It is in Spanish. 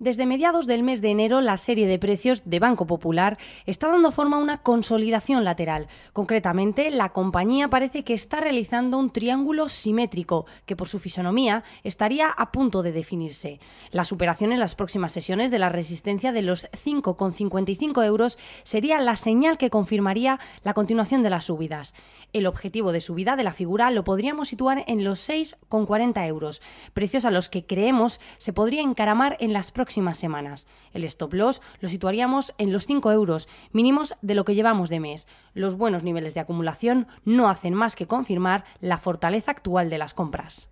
Desde mediados del mes de enero, la serie de precios de Banco Popular está dando forma a una consolidación lateral. Concretamente, la compañía parece que está realizando un triángulo simétrico que por su fisonomía estaría a punto de definirse. La superación en las próximas sesiones de la resistencia de los 5,55 euros sería la señal que confirmaría la continuación de las subidas. El objetivo de subida de la figura lo podríamos situar en los 6,40 euros, precios a los que creemos se podría encaramar en las próximas semanas. El stop loss lo situaríamos en los 5 euros, mínimos de lo que llevamos de mes. Los buenos niveles de acumulación no hacen más que confirmar la fortaleza actual de las compras.